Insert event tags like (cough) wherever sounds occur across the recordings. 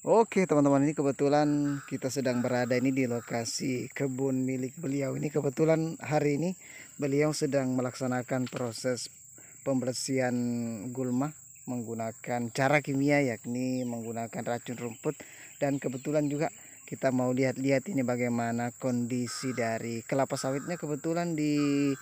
Oke teman-teman ini kebetulan kita sedang berada ini di lokasi kebun milik beliau ini kebetulan hari ini beliau sedang melaksanakan proses pembersihan gulma menggunakan cara kimia yakni menggunakan racun rumput dan kebetulan juga kita mau lihat-lihat ini bagaimana kondisi dari kelapa sawitnya kebetulan di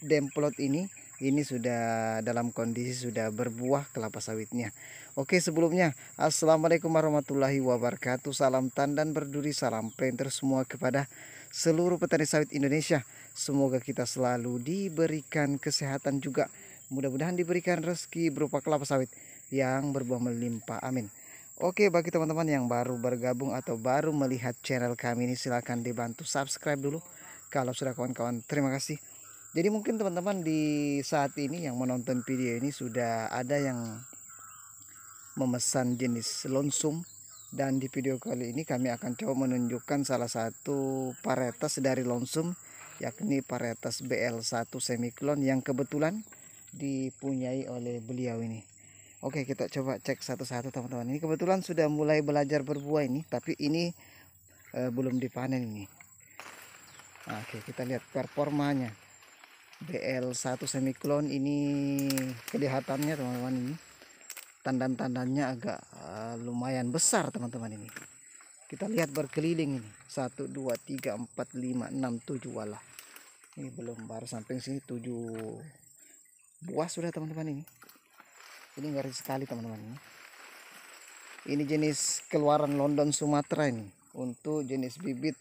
demplot ini ini sudah dalam kondisi sudah berbuah kelapa sawitnya Oke sebelumnya Assalamualaikum warahmatullahi wabarakatuh Salam tandan berduri Salam planter semua kepada seluruh petani sawit Indonesia Semoga kita selalu diberikan kesehatan juga Mudah-mudahan diberikan rezeki berupa kelapa sawit Yang berbuah melimpah amin Oke bagi teman-teman yang baru bergabung atau baru melihat channel kami ini silahkan dibantu subscribe dulu Kalau sudah kawan-kawan terima kasih jadi mungkin teman-teman di saat ini yang menonton video ini sudah ada yang memesan jenis lonsum dan di video kali ini kami akan coba menunjukkan salah satu varietas dari lonsum yakni varietas BL1 semiklon yang kebetulan dipunyai oleh beliau ini. Oke, kita coba cek satu-satu teman-teman. Ini kebetulan sudah mulai belajar berbuah ini, tapi ini e, belum dipanen ini. Oke, kita lihat performanya. BL1 semiklon ini kelihatannya teman-teman ini tandan-tandannya agak uh, lumayan besar teman-teman ini kita lihat berkeliling ini 1 2 3 4 5 6 7 walah ini belum baru samping sini 7 buah sudah teman-teman ini ini ngeri sekali teman-teman ini ini jenis keluaran London Sumatera ini untuk jenis bibit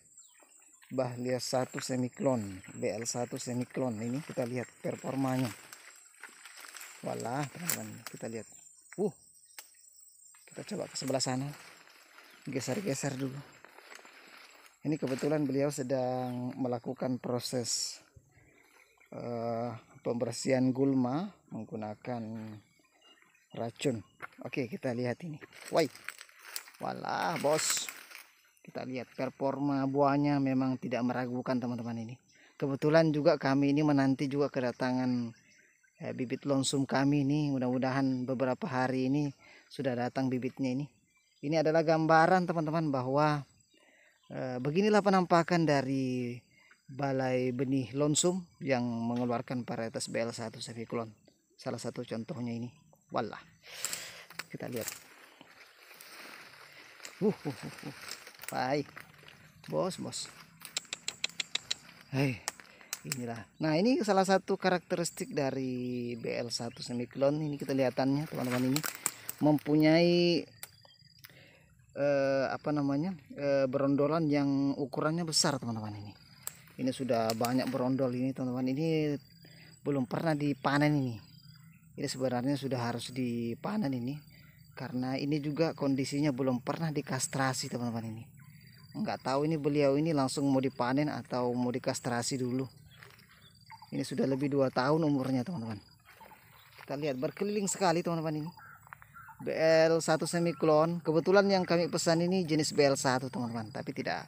Bahlia 1 semiklon BL1 semiklon ini kita lihat performanya walah teman-teman kita lihat uh kita coba ke sebelah sana geser-geser dulu ini kebetulan beliau sedang melakukan proses uh, pembersihan gulma menggunakan racun oke kita lihat ini woi walah bos kita lihat performa buahnya memang tidak meragukan teman-teman ini kebetulan juga kami ini menanti juga kedatangan eh, bibit lonsum kami ini mudah-mudahan beberapa hari ini sudah datang bibitnya ini ini adalah gambaran teman-teman bahwa eh, beginilah penampakan dari balai benih lonsum yang mengeluarkan varietas BL1 Saviculon salah satu contohnya ini wallah kita lihat uh, uh, uh, uh. baik bos bos hei inilah nah ini salah satu karakteristik dari BL1 semiklon ini kita lihatannya teman-teman ini mempunyai eh, apa namanya eh, berondolan yang ukurannya besar teman-teman ini ini sudah banyak berondol ini teman-teman ini belum pernah dipanen ini ini sebenarnya sudah harus dipanen ini karena ini juga kondisinya belum pernah dikastrasi teman-teman ini Enggak tahu ini beliau ini langsung mau dipanen atau mau dikastrasi dulu ini sudah lebih dua tahun umurnya teman-teman kita lihat berkeliling sekali teman-teman ini BL1 semiklon kebetulan yang kami pesan ini jenis BL1 teman-teman tapi tidak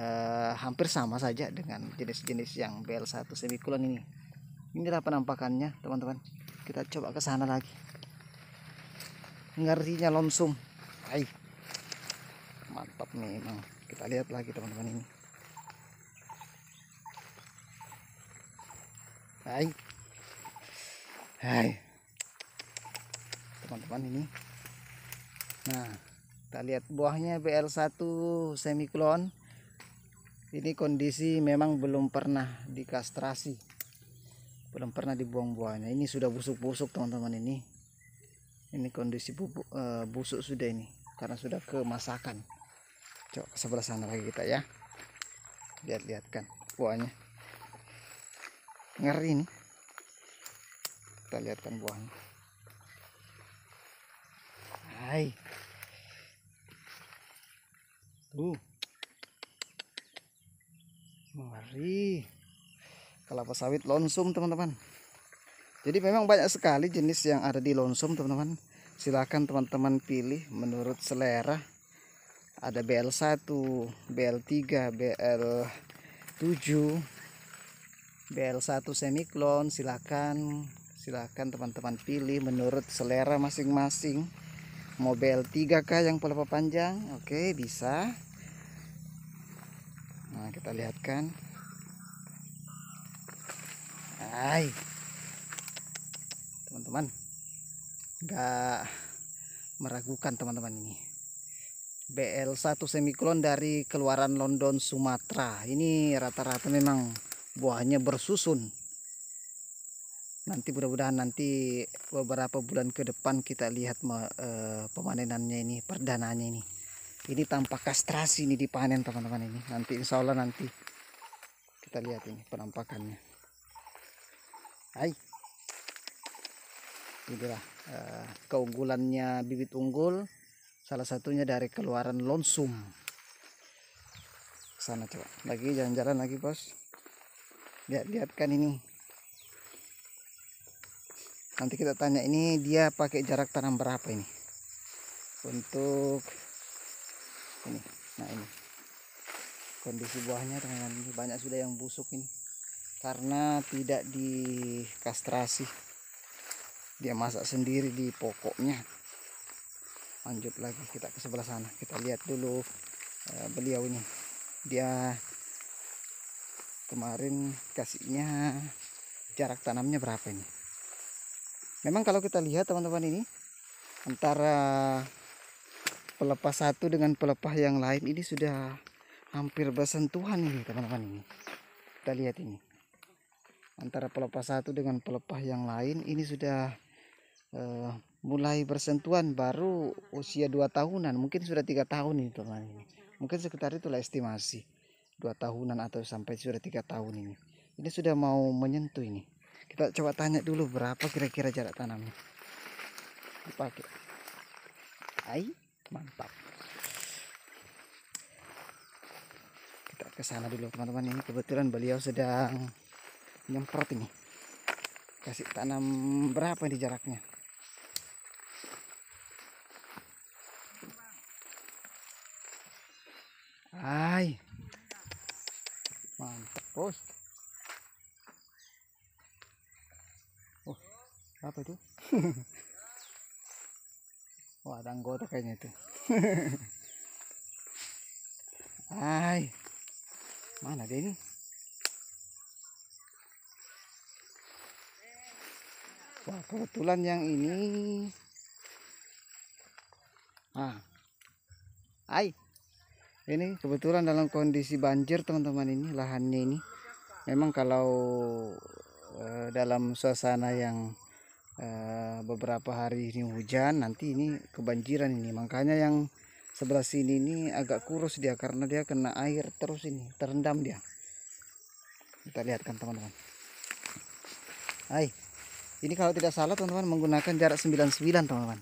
eh, hampir sama saja dengan jenis-jenis yang BL1 semiklon ini Ini inilah penampakannya teman-teman kita coba ke sana lagi ngerinya lonsum Hai mantap memang kita lihat lagi teman-teman ini hai hai teman-teman ini nah kita lihat buahnya BL1 semiklon ini kondisi memang belum pernah dikastrasi belum pernah dibuang buahnya ini sudah busuk-busuk teman-teman ini ini kondisi bubuk, e, eh, busuk sudah ini karena sudah kemasakan coba sebelah sana lagi kita ya lihat-lihatkan buahnya ngeri nih kita lihatkan buahnya hai tuh mari kelapa sawit lonsum teman-teman jadi memang banyak sekali jenis yang ada di lonsum teman-teman silahkan teman-teman pilih menurut selera ada BL1 BL3 BL7 BL1 semiklon silakan silakan teman-teman pilih menurut selera masing-masing mau BL3 kah yang pola panjang oke bisa nah kita lihatkan hai teman-teman gak meragukan teman-teman ini BL1 semiklon dari keluaran London Sumatera ini rata-rata memang buahnya bersusun nanti mudah-mudahan nanti beberapa bulan ke depan kita lihat uh, eh, pemanenannya ini perdananya ini ini tampak kastrasi ini dipanen teman-teman ini nanti insya Allah nanti kita lihat ini penampakannya hai inilah uh, keunggulannya bibit unggul salah satunya dari keluaran lonsum sana coba lagi jalan-jalan lagi bos lihat-lihat kan ini nanti kita tanya ini dia pakai jarak tanam berapa ini untuk ini nah ini kondisi buahnya dengan ini banyak sudah yang busuk ini karena tidak dikastrasi dia masak sendiri di pokoknya lanjut lagi kita ke sebelah sana kita lihat dulu eh, beliau ini dia kemarin kasihnya jarak tanamnya berapa ini memang kalau kita lihat teman-teman ini antara pelepah satu dengan pelepah yang lain ini sudah hampir bersentuhan ini teman-teman ini kita lihat ini antara pelepah satu dengan pelepah yang lain ini sudah uh, mulai bersentuhan baru usia dua tahunan mungkin sudah tiga tahun ini teman-teman ini mungkin sekitar itulah estimasi dua tahunan atau sampai sudah tiga tahun ini ini sudah mau menyentuh ini kita coba tanya dulu berapa kira-kira jarak tanamnya dipakai Hai mantap kita ke sana dulu teman-teman ini kebetulan beliau sedang nyemprot ini kasih tanam berapa di jaraknya Hai mantap bos oh apa itu wah (laughs) oh, ada anggota kayaknya itu (laughs) Hai mana dia ini Wah, kebetulan yang ini. Ah. Hai ini kebetulan dalam kondisi banjir teman-teman ini lahannya ini memang kalau uh, dalam suasana yang uh, beberapa hari ini hujan nanti ini kebanjiran ini makanya yang sebelah sini ini agak kurus dia karena dia kena air terus ini terendam dia kita lihatkan teman-teman hai ini kalau tidak salah teman-teman menggunakan jarak 99 teman-teman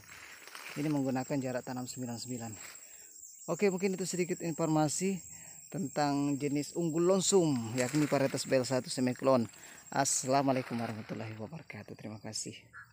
ini menggunakan jarak tanam 99 Oke mungkin itu sedikit informasi tentang jenis unggul lonsum yakni varietas Bel 1 semiklon. Assalamualaikum warahmatullahi wabarakatuh. Terima kasih.